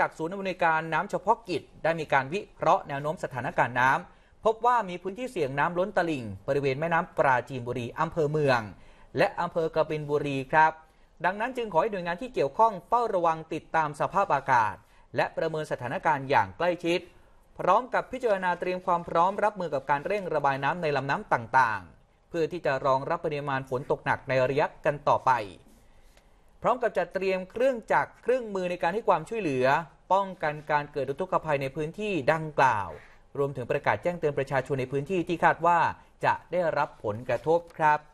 จากศูนย์อำนวยการน้ำเฉพาะกิจได้มีการวิเคราะห์แนวโน้มสถานการณ์น้ำพบว่ามีพื้นที่เสี่ยงน้ำล้นตลิ่งบริเวณแม่น้ำปราจีนบุรีอำเภอเมือง และอำเภอกระบินบุรีครับ ดังนั้นจึงขอให้หน่วยงานที่เกี่ยวข้องเฝ้าระวังติดตามสภาพอากาศ และประเมินสถานการณ์อย่างใกล้ชิด พร้อมกับพิจารณาเตรียมความพร้อมรับมือกับการเร่งระบายน้ำในลำน้ำต่างๆ เพื่อที่จะรองรับปริมาณฝนตกหนักในระยะกันต่อไปพร้อมกับจัดเตรียมเครื่องจักรเครื่องมือในการให้ความช่วยเหลือ ป้องกันการเกิดอุทกภัยในพื้นที่ดังกล่าว รวมถึงประกาศแจ้งเตือนประชาชนในพื้นที่ที่คาดว่า จะได้รับผลกระทบครับ